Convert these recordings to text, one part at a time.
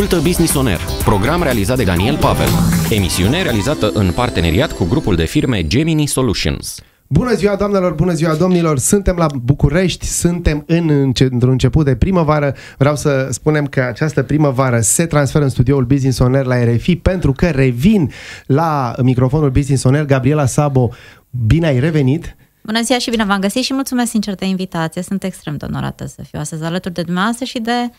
Ascultă Business On Air, program realizat de Daniel Pavel. Emisiune realizată în parteneriat cu grupul de firme Gemini Solutions. Bună ziua, doamnelor, bună ziua, domnilor! Suntem la București, suntem în, într-un început de primăvară. Vreau să spunem că această primăvară se transferă în studioul Business On Air la RFI pentru că revin la microfonul Business On Air Gabriela Sabo. Bine ai revenit! Bună ziua și bine v-am găsit și mulțumesc sincer de invitație. Sunt extrem de onorată să fiu astăzi alături de dumneavoastră și de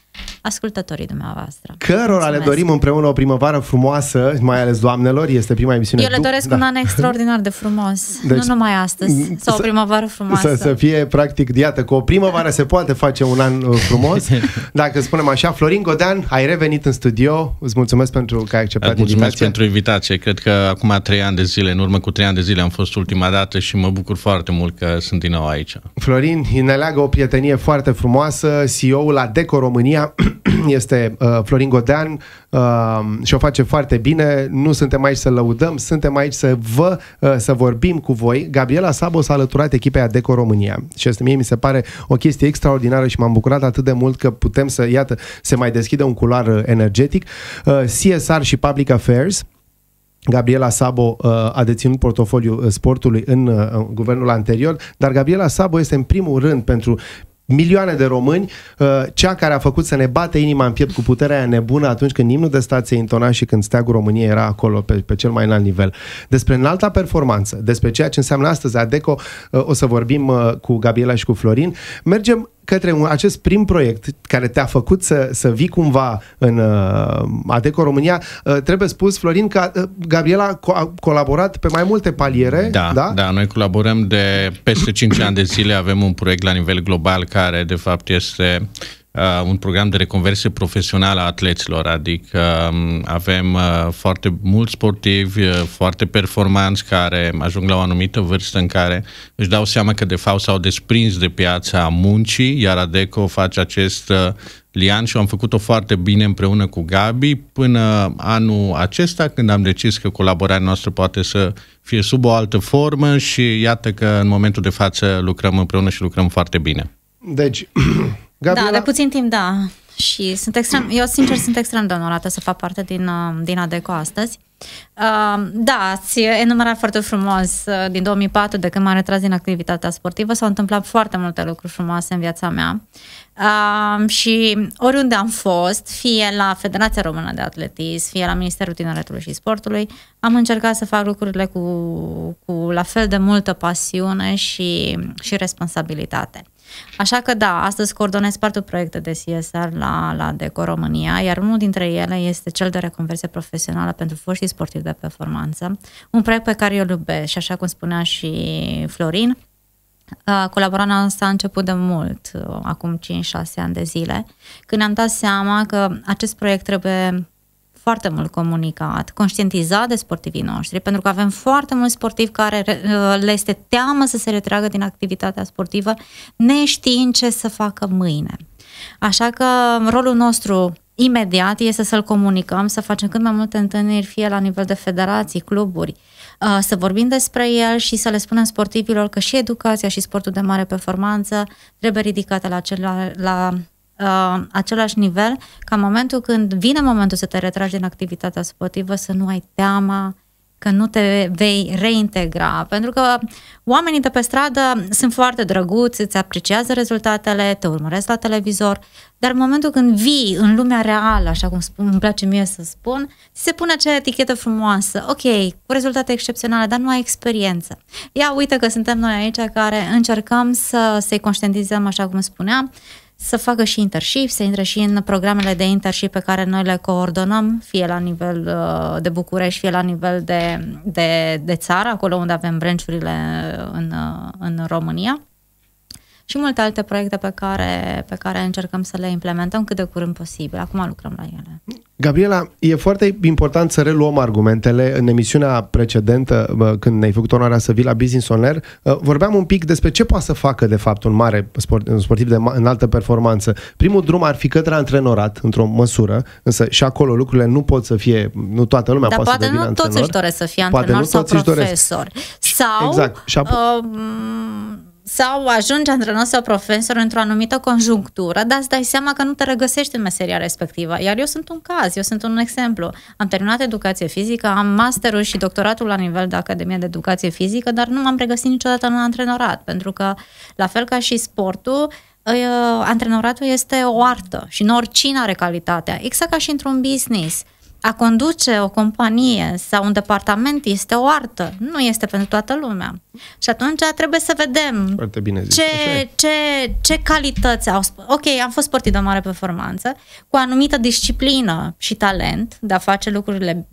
ascultătorii dumneavoastră. Cărora mulțumesc. le dorim împreună o primăvară frumoasă, mai ales doamnelor, este prima emisiune. Eu le doresc da. un an extraordinar de frumos, deci, nu numai astăzi, mm, sau o primăvară frumoasă. Să, să fie, practic, iată, cu o primăvară se poate face un an uh, frumos. Dacă spunem așa, Florin Godean, ai revenit în studio, îți mulțumesc pentru că ai acceptat mulțumesc invitația. Mulțumesc pentru invitație, cred că acum trei ani de zile, în urmă cu trei ani de zile am fost ultima dată și mă bucur foarte mult mult că sunt din nou aici. Florin, ne leagă o prietenie foarte frumoasă. CEO-ul la Deco România este uh, Florin Godean uh, și o face foarte bine. Nu suntem aici să lăudăm, suntem aici să vă, uh, să vorbim cu voi. Gabriela Sabo s-a alăturat echipei Deco România și asta mie mi se pare o chestie extraordinară și m-am bucurat atât de mult că putem să, iată, se mai deschide un culoar energetic. CSR și Public Affairs, Gabriela Sabo uh, a deținut portofoliul uh, sportului uh, în guvernul anterior, dar Gabriela Sabo este în primul rând pentru milioane de români, cea care a făcut să ne bate inima în piept cu puterea aia nebună atunci când imnul de stat se intona și când steagul României era acolo pe, pe cel mai înalt nivel. Despre înalta performanță, despre ceea ce înseamnă astăzi ADECO, o să vorbim cu Gabriela și cu Florin. Mergem către un, acest prim proiect care te-a făcut să, să vii cumva în uh, Adeco România, uh, trebuie spus, Florin, că uh, Gabriela co- a colaborat pe mai multe paliere. Da, da, da, noi colaborăm de peste 5 ani de zile, avem un proiect la nivel global care, de fapt, este Uh, un program de reconversie profesională a atleților, adică um, avem uh, foarte mulți sportivi, uh, foarte performanți care ajung la o anumită vârstă în care își dau seama că de fapt s-au desprins de piața muncii, iar ADECO face acest lian și am făcut-o foarte bine împreună cu Gabi până anul acesta când am decis că colaborarea noastră poate să fie sub o altă formă și iată că în momentul de față lucrăm împreună și lucrăm foarte bine. Deci, Gabriela? Da, de puțin timp, da. Și sunt extrem, eu sincer sunt extrem de onorată să fac parte din, uh, din ADECO astăzi. Uh, da, ați enumerat foarte frumos uh, din 2004, de când m-am retras din activitatea sportivă, s-au întâmplat foarte multe lucruri frumoase în viața mea și oriunde am fost, fie la Federația Română de Atletism, fie la Ministerul Tineretului și Sportului, am încercat să fac lucrurile cu, cu la fel de multă pasiune și, și responsabilitate. Așa că da, astăzi coordonez patru proiecte de CSR la, la Deco România, iar unul dintre ele este cel de reconversie profesională pentru foștii sportivi de performanță, un proiect pe care eu îl iubesc și așa cum spunea și Florin, Colaborarea asta a început de mult, uh, acum 5-6 ani de zile, când am dat seama că acest proiect trebuie foarte mult comunicat, conștientizat de sportivii noștri, pentru că avem foarte mulți sportivi care uh, le este teamă să se retragă din activitatea sportivă, neștiind ce să facă mâine. Așa că rolul nostru imediat este să-l comunicăm, să facem cât mai multe întâlniri, fie la nivel de federații, cluburi, uh, să vorbim despre el și să le spunem sportivilor că și educația și sportul de mare performanță trebuie ridicate la, la, la uh, același nivel ca momentul când vine momentul să te retragi din activitatea sportivă, să nu ai teama că nu te vei reintegra. Pentru că oamenii de pe stradă sunt foarte drăguți, îți apreciază rezultatele, te urmăresc la televizor, dar în momentul când vii în lumea reală, așa cum spun, îmi place mie să spun, ți se pune acea etichetă frumoasă, ok, cu rezultate excepționale, dar nu ai experiență. Ia uite că suntem noi aici care încercăm să, să conștientizăm, așa cum spuneam, să facă și internship, să intre și în programele de internship pe care noi le coordonăm, fie la nivel uh, de București, fie la nivel de, de, de țară, acolo unde avem branchurile în, uh, în România și multe alte proiecte pe care, pe care încercăm să le implementăm cât de curând posibil. Acum lucrăm la ele. Gabriela, e foarte important să reluăm argumentele. În emisiunea precedentă, când ne-ai făcut onoarea să vii la Business On Air, vorbeam un pic despre ce poate să facă, de fapt, un mare sport, un sportiv de înaltă performanță. Primul drum ar fi către antrenorat, într-o măsură, însă și acolo lucrurile nu pot să fie, nu toată lumea Dar poate, poate să devină nu antrenor. toți își doresc să fie antrenor poate sau profesor. Sau, exact. Și apoi... uh, sau ajungi antrenor sau profesor într-o anumită conjunctură, dar îți dai seama că nu te regăsești în meseria respectivă. Iar eu sunt un caz, eu sunt un exemplu. Am terminat educație fizică, am masterul și doctoratul la nivel de Academie de Educație Fizică, dar nu m-am regăsit niciodată în antrenorat, pentru că, la fel ca și sportul, ă, antrenoratul este o artă și nu oricine are calitatea, exact ca și într-un business a conduce o companie sau un departament este o artă, nu este pentru toată lumea. Și atunci trebuie să vedem bine zis, ce, ce, ce calități au. Ok, am fost sportiv de mare performanță, cu anumită disciplină și talent de a face lucrurile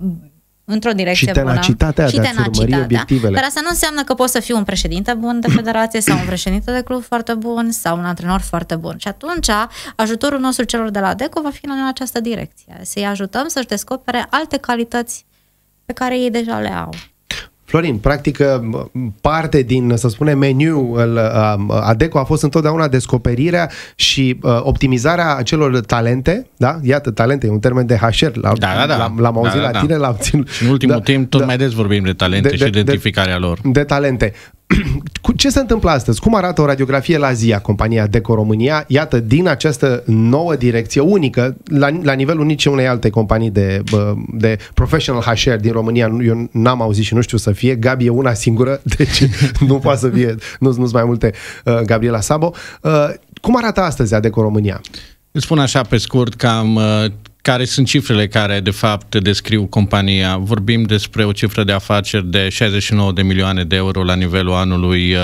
într-o direcție și tenacitatea bună. Și tenacitatea. obiectivele. Dar asta nu înseamnă că poți să fii un președinte bun de federație sau un președinte de club foarte bun sau un antrenor foarte bun. Și atunci ajutorul nostru celor de la DECO va fi în această direcție. Să-i ajutăm să-și descopere alte calități pe care ei deja le au. Florin, practic uh, parte din, să spunem, al uh, ADECO a fost întotdeauna descoperirea și uh, optimizarea acelor talente, da? Iată, talente, e un termen de HR, l-am, da, da, da. l-am, l-am da, auzit da, da, la tine, da. l-am ținut. Și în ultimul da, timp tot da, mai des vorbim de talente de, și de, identificarea de, lor. De talente. ce se întâmplă astăzi? Cum arată o radiografie la zi a compania Deco România? Iată, din această nouă direcție unică, la, la nivelul nici unei alte companii de, de professional HR din România, eu n-am auzit și nu știu să fie, Gabi e una singură, deci nu poate să fie, nu sunt mai multe, uh, Gabriela Sabo. Uh, cum arată astăzi Adeco România? Îți spun așa pe scurt cam uh, care sunt cifrele care, de fapt, descriu compania. Vorbim despre o cifră de afaceri de 69 de milioane de euro la nivelul anului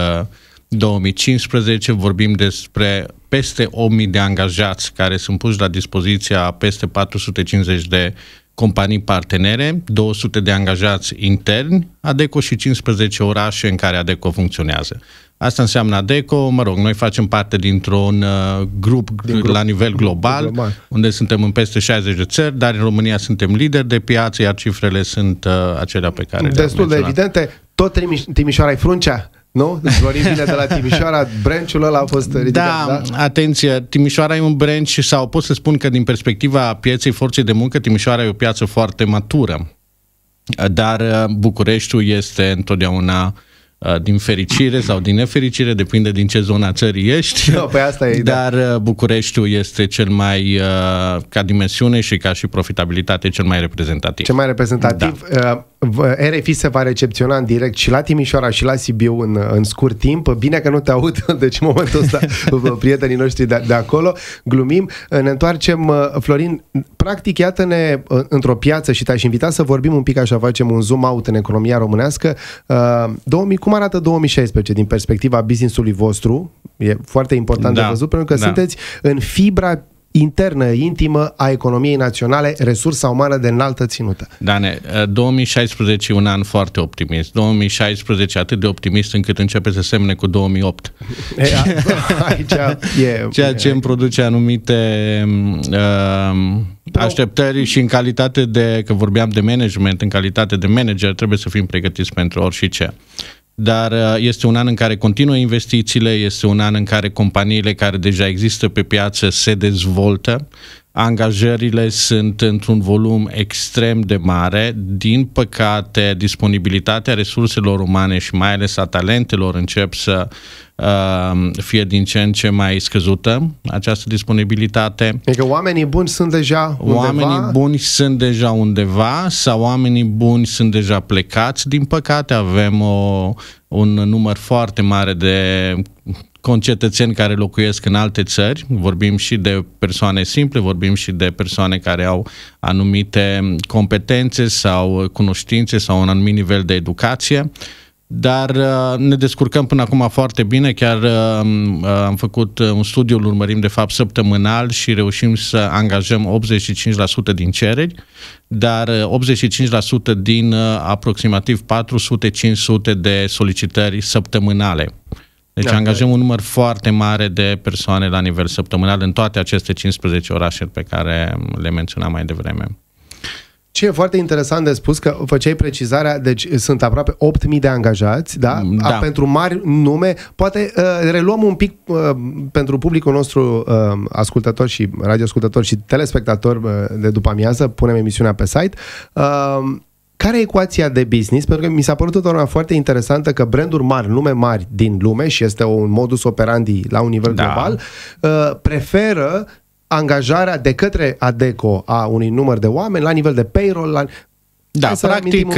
2015. Uh, Vorbim despre peste 8.000 de angajați care sunt puși la dispoziția peste 450 de companii partenere, 200 de angajați interni, ADECO și 15 orașe în care ADECO funcționează. Asta înseamnă ADECO, mă rog, noi facem parte dintr-un uh, grup, Din grup la nivel global, global, unde suntem în peste 60 de țări, dar în România suntem lideri de piață, iar cifrele sunt uh, acelea pe care Destul de evidente, tot Timișoara-i fruncea. Nu? Florin de la Timișoara, branch-ul ăla a fost da, ridicat. Da, da, atenție, Timișoara e un branch sau pot să spun că din perspectiva pieței forței de muncă, Timișoara e o piață foarte matură. Dar uh, Bucureștiul este întotdeauna uh, Uh, din fericire sau din nefericire, depinde din ce zona țării ești. No, pe păi asta e, da. Dar da. Bucureștiul este cel mai, uh, ca dimensiune și ca și profitabilitate, cel mai reprezentativ. Cel mai reprezentativ. Da. RFI se va recepționa în direct și la Timișoara și la Sibiu în, în scurt timp. Bine că nu te aud, deci în momentul ăsta prietenii noștri de, de acolo. Glumim. Ne întoarcem, Florin, practic iată-ne într-o piață și te-aș invita să vorbim un pic așa, facem un zoom out în economia românească. 2000, cum cum arată 2016 din perspectiva business-ului vostru? E foarte important da. de văzut, pentru că da. sunteți în fibra internă, intimă a economiei naționale, resursa umană de înaltă ținută. Dane, 2016 eh, e un an foarte optimist. 2016 atât de optimist încât începe să semne cu 2008. E, aici e, Ceea ce îmi produce anumite uh, așteptări și în calitate de, că vorbeam de management, în calitate de manager trebuie să fim pregătiți pentru orice dar uh, este un an în care continuă investițiile, este un an în care companiile care deja există pe piață se dezvoltă angajările sunt într-un volum extrem de mare. Din păcate, disponibilitatea resurselor umane și mai ales a talentelor încep să uh, fie din ce în ce mai scăzută această disponibilitate. Adică oamenii buni sunt deja undeva? Oamenii buni sunt deja undeva sau oamenii buni sunt deja plecați. Din păcate avem o, un număr foarte mare de concetățeni care locuiesc în alte țări, vorbim și de persoane simple, vorbim și de persoane care au anumite competențe sau cunoștințe sau un anumit nivel de educație dar uh, ne descurcăm până acum foarte bine, chiar uh, uh, am făcut un studiu, îl urmărim de fapt săptămânal și reușim să angajăm 85% din cereri, dar 85% din aproximativ 400-500 de solicitări săptămânale. Deci da, angajăm da. un număr foarte mare de persoane la nivel săptămânal în toate aceste 15 orașe pe care le menționam mai devreme. Ce e foarte interesant de spus, că făceai precizarea, deci sunt aproape 8.000 de angajați, da? Mm, da. Pentru mari nume, poate uh, reluăm un pic uh, pentru publicul nostru uh, ascultător și radioascultător și telespectator uh, de după amiază, punem emisiunea pe site. Uh, care e ecuația de business? Pentru că mi s-a părut totdeauna foarte interesantă că branduri mari, nume mari din lume, și este un modus operandi la un nivel da. global, uh, preferă angajarea de către ADECO a unui număr de oameni la nivel de payroll, la, da, Hai practic um,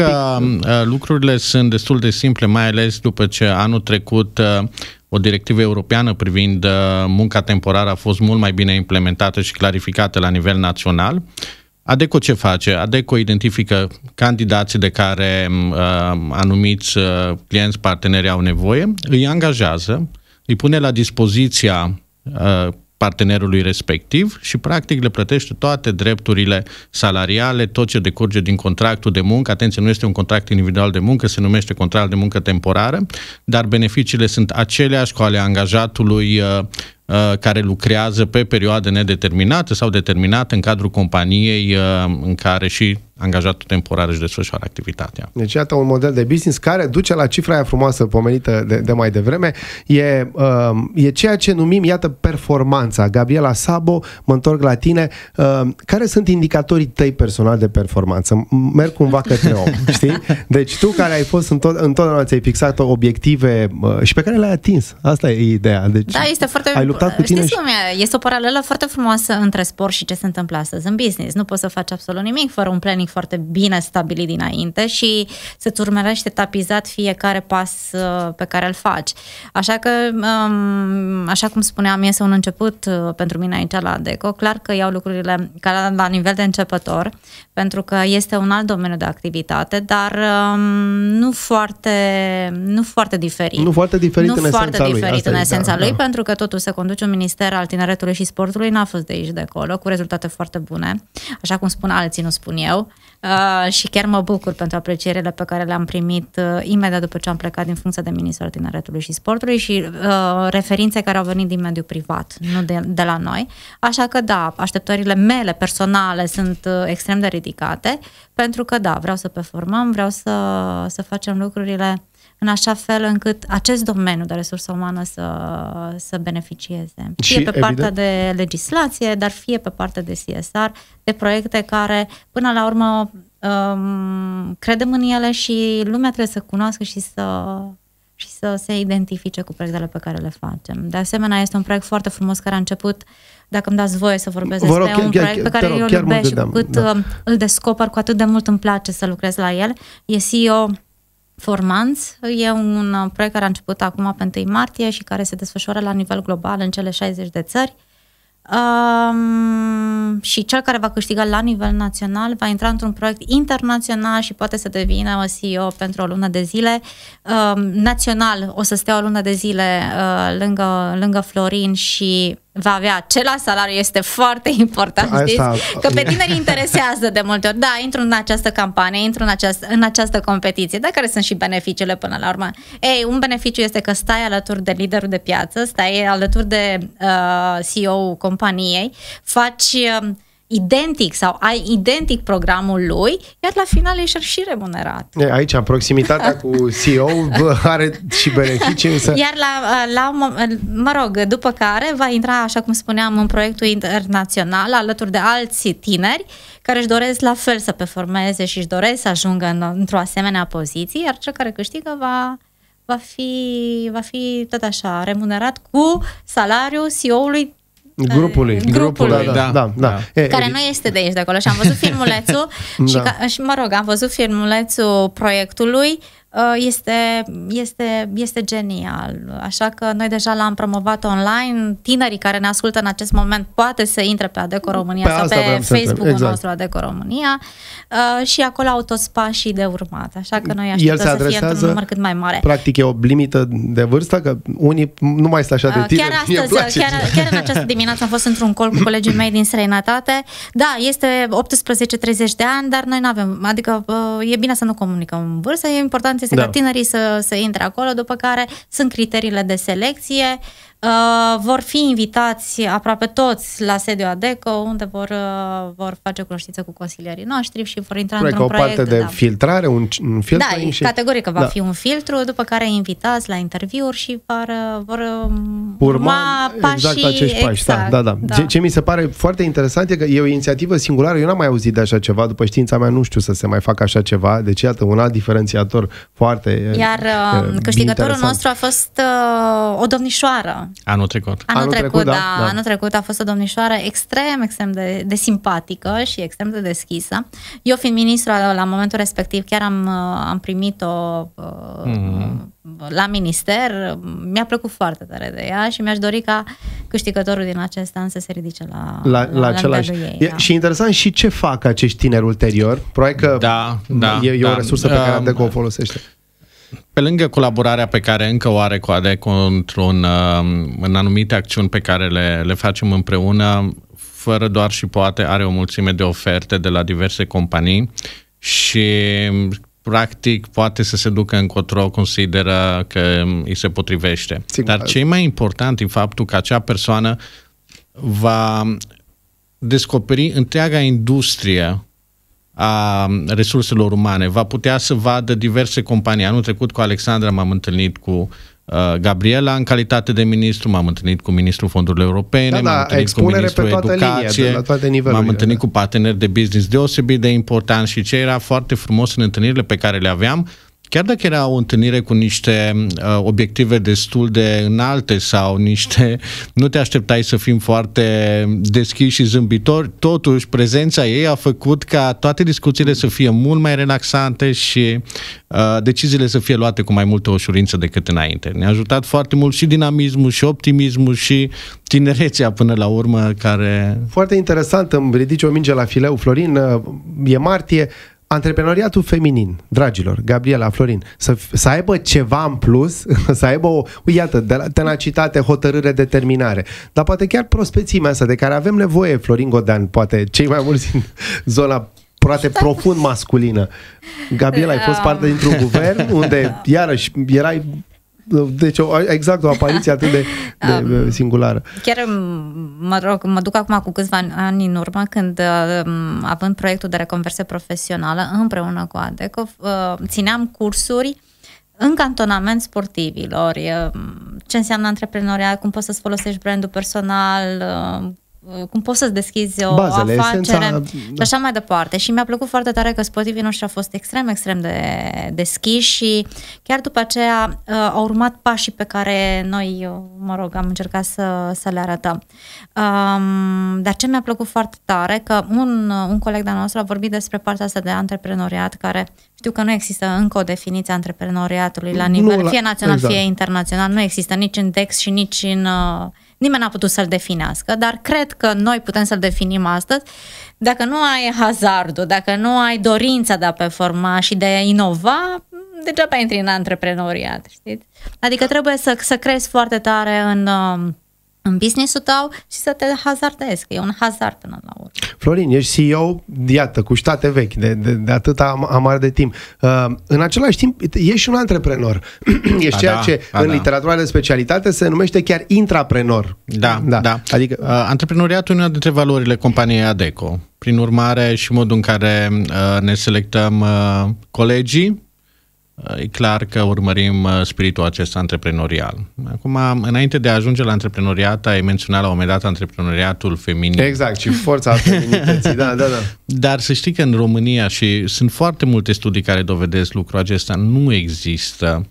uh, lucrurile sunt destul de simple, mai ales după ce anul trecut uh, o directivă europeană privind munca temporară a fost mult mai bine implementată și clarificată la nivel național. ADECO ce face? ADECO identifică candidații de care uh, anumiți uh, clienți parteneri au nevoie, îi angajează, îi pune la dispoziția uh, partenerului respectiv și practic le plătește toate drepturile salariale, tot ce decurge din contractul de muncă. Atenție, nu este un contract individual de muncă, se numește contract de muncă temporară, dar beneficiile sunt aceleași cu ale angajatului uh, Uh, care lucrează pe perioade nedeterminate sau determinate în cadrul companiei uh, în care și angajatul temporar își desfășoară activitatea. Deci iată un model de business care duce la cifra aia frumoasă pomenită de, de mai devreme. E, um, e ceea ce numim, iată, performanța. Gabriela Sabo, mă întorc la tine. Um, care sunt indicatorii tăi personali de performanță? Merg cumva către om, știi? Deci tu care ai fost întot- întotdeauna ți-ai fixat obiective uh, și pe care le-ai atins. Asta e ideea. Deci da, este foarte... Ai luptat cu tine știți și... cum e? Este o paralelă foarte frumoasă între sport și ce se întâmplă astăzi în business. Nu poți să faci absolut nimic fără un planning tehnic foarte bine stabilit dinainte și să-ți urmărești tapizat fiecare pas uh, pe care îl faci. Așa că, um, așa cum spuneam, este un început uh, pentru mine aici la Deco. Clar că iau lucrurile ca la nivel de începător, pentru că este un alt domeniu de activitate, dar um, nu foarte, nu foarte diferit. Nu foarte diferit nu în foarte esența diferit lui. în esența da, lui, da. pentru că totul se conduce un minister al tineretului și sportului, n-a fost de aici de acolo, cu rezultate foarte bune, așa cum spun alții, nu spun eu. Uh, și chiar mă bucur pentru aprecierile pe care le-am primit uh, imediat după ce am plecat din funcția de ministru al tineretului și sportului și uh, referințe care au venit din mediul privat, nu de, de la noi. Așa că da, așteptările mele personale sunt uh, extrem de ridicate, pentru că da, vreau să performăm, vreau să, să facem lucrurile în așa fel încât acest domeniu de resursă umană să, să beneficieze. Și, fie pe evident. partea de legislație, dar fie pe partea de CSR, de proiecte care, până la urmă, um, credem în ele și lumea trebuie să cunoască și să și să se identifice cu proiectele pe care le facem. De asemenea, este un proiect foarte frumos care a început, dacă îmi dați voie să vorbesc despre un chiar, un proiect pe care rog, eu îl iubesc și cu cât da. Um, îl descoper, cu atât de mult îmi place să lucrez la el. E CEO Formanț e un uh, proiect care a început acum pe 1 martie și care se desfășoară la nivel global în cele 60 de țări. Um, și cel care va câștiga la nivel național va intra într-un proiect internațional și poate să devină o CEO pentru o lună de zile. Um, național o să stea o lună de zile uh, lângă, lângă Florin și va avea același salariu este foarte important, Asta, știți? Că pe tineri interesează de multe ori. Da, intru în această campanie, intru în această, în această competiție, dar care sunt și beneficiile până la urmă? Ei, un beneficiu este că stai alături de liderul de piață, stai alături de uh, CEO-ul companiei, faci... Uh, identic sau ai identic programul lui, iar la final ești și remunerat. Aici proximitatea cu CEO are și beneficii. Însă... Iar la, la, mă rog, după care va intra, așa cum spuneam, în proiectul internațional alături de alți tineri care își doresc la fel să performeze și își doresc să ajungă în, într-o asemenea poziție, iar cel care câștigă va va fi, va fi tot așa remunerat cu salariul CEO-ului Grupului. Grupului, da, da, da, da. da. Care nu este de aici, de acolo. Și am văzut filmulețul da. și, ca, și, mă rog, am văzut filmulețul proiectului Uh, este, este, este genial. Așa că noi deja l-am promovat online. Tinerii care ne ascultă în acest moment poate să intre pe Adeco România pe sau pe Facebook-ul exact. nostru Adeco România uh, și acolo au toți pașii de urmat. Așa că noi așteptăm să fie într-un număr cât mai mare. Practic e o limită de vârstă, că unii nu mai sunt așa de uh, tineri. Uh, chiar astăzi, chiar, chiar în această dimineață am fost într-un col cu colegii mei din străinătate. Da, este 18-30 de ani, dar noi nu avem, adică uh, e bine să nu comunicăm vârsta, e important este da. ca tinerii să, să intre acolo, după care sunt criteriile de selecție, Uh, vor fi invitați aproape toți la sediul ADECO, unde vor, uh, vor face cunoștință cu consilierii noștri și vor intra Probabil într-un proiect. o parte de da. filtrare, un, un filtru. Da, și... categoric va da. fi un filtru, după care invitați la interviuri și vor, uh, vor uh, urma, urma exact pașii. Exact acești pași, exact, da, da, exact, da. da. Ce, ce mi se pare foarte interesant e că e o inițiativă singulară, eu n-am mai auzit de așa ceva, după știința mea nu știu să se mai facă așa ceva, deci iată, un alt diferențiator foarte Iar uh, câștigătorul interesant. nostru a fost uh, o domnișoară Anul trecut. Anul, anul trecut, trecut da, da. Anul trecut a fost o domnișoară extrem, extrem de, de simpatică și extrem de deschisă. Eu fiind ministru la momentul respectiv, chiar am, uh, am primit-o mm-hmm. la minister, mi-a plăcut foarte tare de ea și mi-aș dori ca câștigătorul din acest an să se ridice la la, la, la același. Ei, e, da. Și interesant și ce fac acești tineri ulterior. Probabil că da, da, e, e da, o resursă da, pe care da. de o folosește. Pe lângă colaborarea pe care încă o are cu ADECO într-un, um, în anumite acțiuni pe care le, le facem împreună, fără doar și poate, are o mulțime de oferte de la diverse companii și um, practic poate să se ducă încotro, consideră că um, îi se potrivește. Sigur. Dar ce mai important e faptul că acea persoană va descoperi întreaga industrie a resurselor umane va putea să vadă diverse companii. Anul trecut cu Alexandra m-am întâlnit cu uh, Gabriela în calitate de ministru, m-am întâlnit cu ministrul fondurilor europene, da, m-am da, întâlnit cu ministrul educație, m-am întâlnit da. cu parteneri de business deosebit de important și ce era foarte frumos în întâlnirile pe care le aveam, chiar dacă era o întâlnire cu niște uh, obiective destul de înalte sau niște, nu te așteptai să fim foarte deschiși și zâmbitori, totuși prezența ei a făcut ca toate discuțiile să fie mult mai relaxante și uh, deciziile să fie luate cu mai multă ușurință decât înainte. Ne-a ajutat foarte mult și dinamismul și optimismul și tinerețea până la urmă care... Foarte interesant, îmi ridici o minge la fileu, Florin, uh, e martie, antreprenoriatul feminin, dragilor, Gabriela Florin, să, să aibă ceva în plus, să aibă o, iată, de la tenacitate, hotărâre, determinare, dar poate chiar prospețimea asta de care avem nevoie, Florin Godan, poate cei mai mulți din zona poate profund masculină. Gabriela, ai fost parte dintr-un guvern unde, iarăși, erai deci o, exact o apariție atât de, de um, singulară. Chiar mă rog, mă duc acum cu câțiva ani în urmă când uh, având proiectul de reconversie profesională împreună cu ADECO uh, țineam cursuri în cantonament sportivilor, ce înseamnă antreprenoria, cum poți să-ți folosești brandul personal, uh, Uh, cum poți să-ți deschizi o Bazele, afacere esența, și da. așa mai departe. Și mi-a plăcut foarte tare că sportivii noștri a fost extrem, extrem de deschiși și chiar după aceea uh, au urmat pașii pe care noi, uh, mă rog, am încercat să, să le arătăm. Um, dar ce mi-a plăcut foarte tare, că un, uh, un coleg de-al nostru a vorbit despre partea asta de antreprenoriat, care știu că nu există încă o definiție a antreprenoriatului la nivel, nu, la, fie național, exact. fie internațional, nu există nici în DEX și nici în... Uh, Nimeni n-a putut să-l definească, dar cred că noi putem să-l definim astăzi. Dacă nu ai hazardul, dacă nu ai dorința de a performa și de a inova, degeaba intri în antreprenoriat, știți? Adică trebuie să, să crezi foarte tare în... Uh, în business-ul tău și să te hazardezi, că e un hazard până la urmă. Florin, ești CEO, iată, cu ștate vechi, de, de, de atât am, amar de timp. Uh, în același timp, ești și un antreprenor. ești a ceea da, ce în da. literatura de specialitate se numește chiar intraprenor. Da, da. da. Adică... Uh, antreprenoriatul e una dintre valorile companiei ADECO. Prin urmare, și modul în care uh, ne selectăm uh, colegii, E clar că urmărim uh, spiritul acesta antreprenorial. Acum, înainte de a ajunge la antreprenoriat, ai menționat la un moment dat antreprenoriatul feminin. Exact, și forța feminității, da, da, da. Dar să știi că în România, și sunt foarte multe studii care dovedesc lucrul acesta, nu există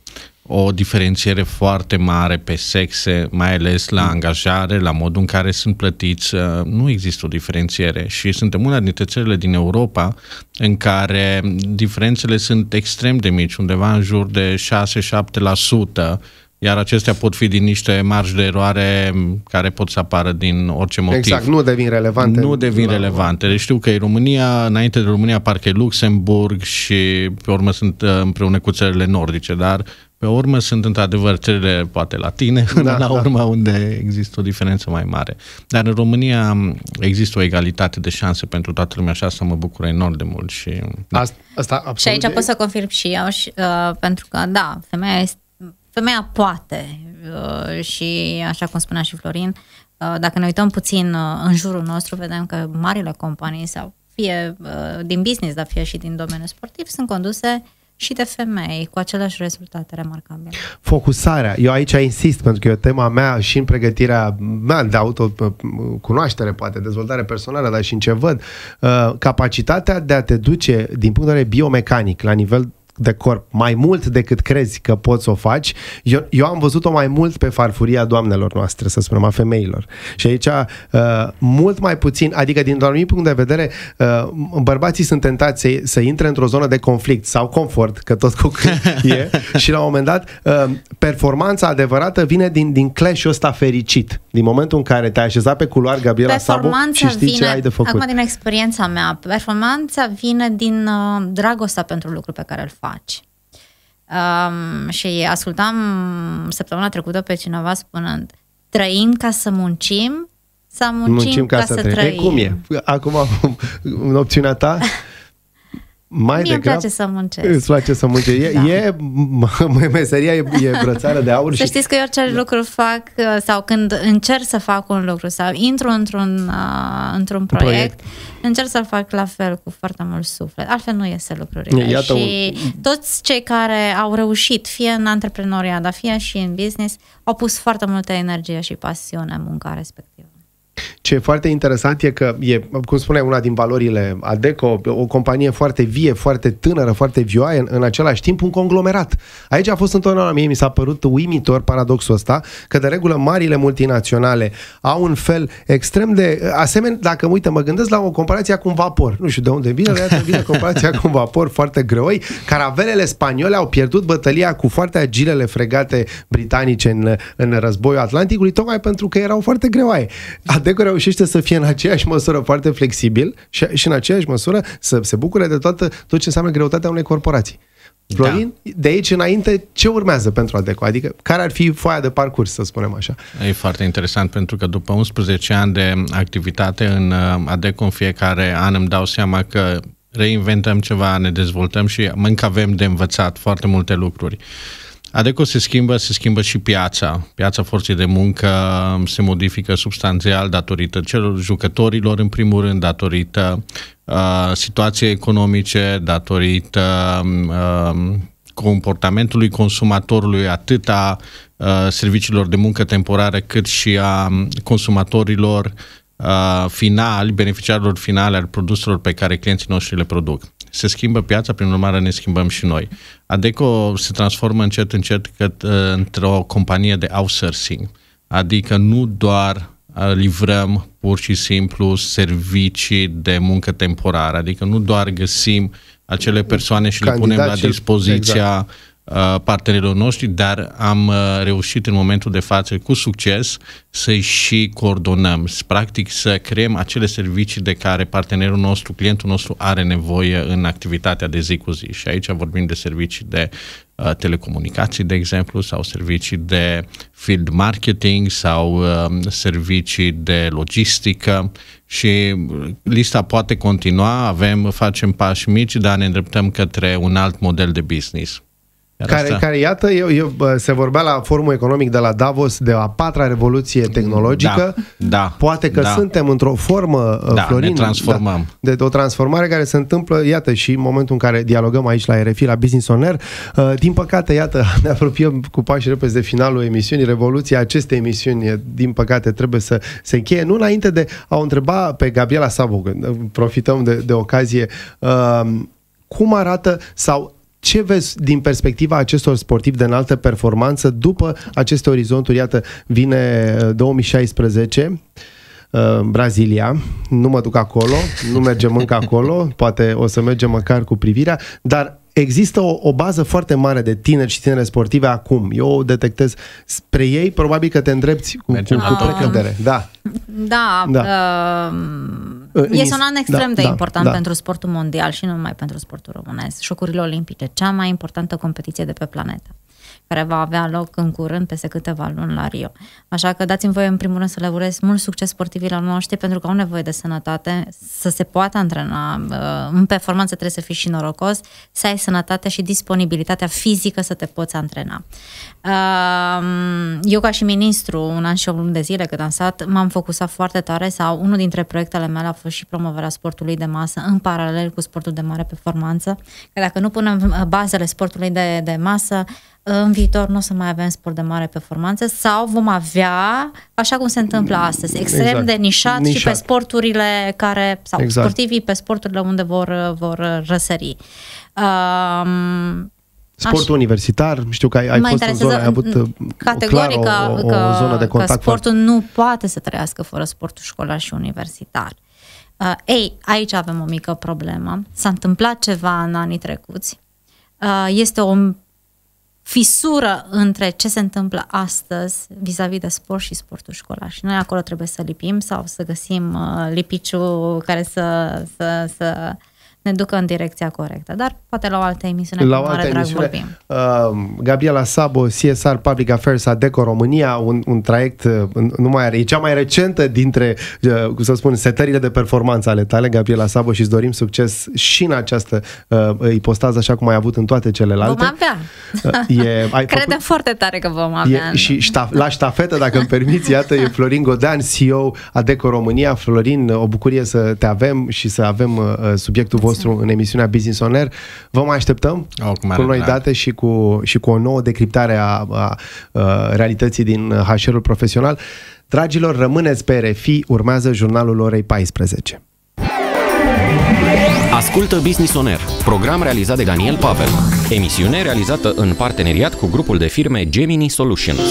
o diferențiere foarte mare pe sexe, mai ales la angajare, la modul în care sunt plătiți. Uh, nu există o diferențiere și suntem una dintre țările din Europa în care diferențele sunt extrem de mici, undeva în jur de 6-7%, iar acestea pot fi din niște marji de eroare care pot să apară din orice motiv. Exact, nu devin relevante. Nu devin da. relevante. Deci știu că e România, înainte de România parcă e Luxemburg și pe urmă sunt uh, împreună cu țările nordice, dar pe urmă sunt într-adevăr cele poate latine, da, la da. urmă unde există o diferență mai mare. Dar în România există o egalitate de șanse pentru toată lumea și asta mă bucură enorm de mult. Și, da. asta, asta absolut și aici e... pot să confirm și eu, și, uh, pentru că da, femeia, este, femeia poate uh, și așa cum spunea și Florin, uh, dacă ne uităm puțin uh, în jurul nostru, vedem că marile companii sau fie uh, din business, dar fie și din domeniul sportiv, sunt conduse uh, și de femei, cu aceleași rezultate remarcabile. Focusarea. Eu aici insist, pentru că e o tema mea și în pregătirea mea de autocunoaștere, poate, dezvoltare personală, dar și în ce văd, uh, capacitatea de a te duce, din punct de vedere biomecanic, la nivel de corp mai mult decât crezi că poți să o faci. Eu, eu am văzut-o mai mult pe farfuria doamnelor noastre, să spunem, a femeilor. Și aici, uh, mult mai puțin, adică din un anumit punct de vedere, uh, bărbații sunt tentați să, să intre într-o zonă de conflict sau confort, că tot cu e, și la un moment dat, uh, performanța adevărată vine din, din clash-ul ăsta fericit. Din momentul în care te-ai așezat pe culoar Gabriela Sabu și știi vine, ce ai de făcut. Acum, din experiența mea, performanța vine din uh, dragostea pentru lucru pe care îl faci. Um, și ascultam săptămâna trecută pe cineva spunând trăim ca să muncim sau muncim, muncim ca, ca să, să trăim. trăim. E, cum e? Acum, în opțiunea ta, mai Mie degrab, îmi place să muncesc. Îți place să muncesc. E, da. e m- meseria e, e brățară de aur. Să și... știți că eu orice da. lucru fac uh, sau când încerc să fac un lucru sau intru într-un, uh, într-un proiect, proiect, încerc să l fac la fel cu foarte mult suflet. Altfel nu iese lucrurile. Iată și un... toți cei care au reușit, fie în antreprenoriat, dar fie și în business, au pus foarte multă energie și pasiune în munca respectivă. Ce e foarte interesant e că e, cum spuneai, una din valorile ADECO, o companie foarte vie, foarte tânără, foarte vioaie, în, în același timp un conglomerat. Aici a fost întotdeauna, mie mi s-a părut uimitor paradoxul ăsta, că de regulă marile multinaționale au un fel extrem de, asemenea, dacă uite, mă gândesc la o comparație cu un vapor, nu știu de unde vine, dar vine comparația cu un vapor foarte greoi, caravelele spaniole au pierdut bătălia cu foarte agilele fregate britanice în, în războiul Atlanticului, tocmai pentru că erau foarte greoaie. Deco reușește să fie în aceeași măsură foarte flexibil și, și în aceeași măsură să se bucure de toată, tot ce înseamnă greutatea unei corporații. Da. Florin, da. de aici înainte, ce urmează pentru Adeco? Adică, care ar fi foaia de parcurs, să spunem așa? E foarte interesant, pentru că după 11 ani de activitate în uh, Adeco, în fiecare an îmi dau seama că reinventăm ceva, ne dezvoltăm și încă avem de învățat foarte multe lucruri. Uh, Adică se schimbă, se schimbă și piața. Piața forței de muncă se modifică substanțial datorită celor jucătorilor, în primul rând, datorită uh, situației economice, datorită uh, comportamentului consumatorului, atât a uh, serviciilor de muncă temporară, cât și a consumatorilor uh, finali, beneficiarilor finale al produselor pe care clienții noștri le produc se schimbă piața, prin urmare ne schimbăm și noi. Adeco se transformă încet, încet cât, uh, într-o companie de outsourcing, adică nu doar uh, livrăm pur și simplu servicii de muncă temporară, adică nu doar găsim acele persoane și Candidat le punem la dispoziția exact Uh, partenerilor noștri, dar am uh, reușit în momentul de față cu succes să-i și coordonăm, practic să creăm acele servicii de care partenerul nostru, clientul nostru are nevoie în activitatea de zi cu zi. Și aici vorbim de servicii de uh, telecomunicații, de exemplu, sau servicii de field marketing sau servicii de logistică și lista poate continua, avem, facem pași mici, dar ne îndreptăm către un alt model de business care, care, iată, eu, eu, se vorbea la forumul economic de la Davos de a patra revoluție tehnologică. Da, da Poate că da. suntem într-o formă, uh, da, Florin, ne da, transformăm. Da, de o transformare care se întâmplă, iată, și în momentul în care dialogăm aici la RFI, la Business On Air. Uh, din păcate, iată, ne apropiem cu pași repede de finalul emisiunii. Revoluția acestei emisiuni, din păcate, trebuie să se încheie. Nu înainte de a o întreba pe Gabriela Sabu, uh, profităm de, de ocazie, cum arată sau ce vezi din perspectiva acestor sportivi de înaltă performanță după aceste orizonturi? Iată, vine 2016, uh, uh, Brazilia, nu mă duc acolo, nu mergem încă acolo, poate o să mergem măcar cu privirea, dar există o, o bază foarte mare de tineri și tinere sportive acum. Eu o detectez spre ei, probabil că te îndrepți cu, cu, cu precădere. Da, da, da. Uh, este un an da, extrem da, de da, important da. pentru sportul mondial și nu numai pentru sportul românesc. Șocurile olimpice, cea mai importantă competiție de pe planetă care va avea loc în curând, peste câteva luni la Rio. Așa că dați-mi voie, în primul rând, să le urez mult succes sportivilor noștri, pentru că au nevoie de sănătate, să se poată antrena. Uh, în performanță trebuie să fii și norocos, să ai sănătatea și disponibilitatea fizică să te poți antrena. Uh, eu, ca și ministru, un an și o lună de zile cât am stat, m-am focusat foarte tare sau unul dintre proiectele mele a fost și promovarea sportului de masă în paralel cu sportul de mare performanță, că dacă nu punem uh, bazele sportului de, de masă, în viitor nu o să mai avem sport de mare performanță sau vom avea, așa cum se întâmplă mm, astăzi, extrem exact. de nișat, nișat și pe sporturile care, sau exact. sportivii pe sporturile unde vor, vor răsări. Um, Sportul Aș... universitar, știu că ai, ai fost în zonă, ai avut uh, categoric clar o, o, că, o zonă de contact. Că sportul foarte... nu poate să trăiască fără sportul școlar și universitar. Uh, ei, aici avem o mică problemă. S-a întâmplat ceva în anii trecuți. Uh, este o fisură între ce se întâmplă astăzi vis-a-vis de sport și sportul școlar. Și noi acolo trebuie să lipim sau să găsim uh, lipiciul care să, să, să ne ducă în direcția corectă. Dar poate la o altă emisiune. La o altă emisiune. Uh, Gabriela Sabo, CSR Public Affairs ADECO România, un, un traiect uh, nu mai are, e cea mai recentă dintre, uh, cum să spun, setările de performanță ale tale, Gabriela Sabo, și îți dorim succes și în această uh, ipostază, așa cum ai avut în toate celelalte. Vom avea. Uh, e, Credem făcut, foarte tare că vom avea. E, și ștaf, la ștafetă, dacă îmi permiți, iată, e Florin Godean, CEO ADECO România. Florin, o bucurie să te avem și să avem uh, uh subiectul vostru nostru în emisiunea Business On Air. Vă mai așteptăm oh, cu noi da. date și cu, și cu o nouă decriptare a, a, a realității din hr profesional. Dragilor, rămâneți pe RFI, urmează jurnalul orei 14. Ascultă Business On Air, program realizat de Daniel Pavel. Emisiune realizată în parteneriat cu grupul de firme Gemini Solutions.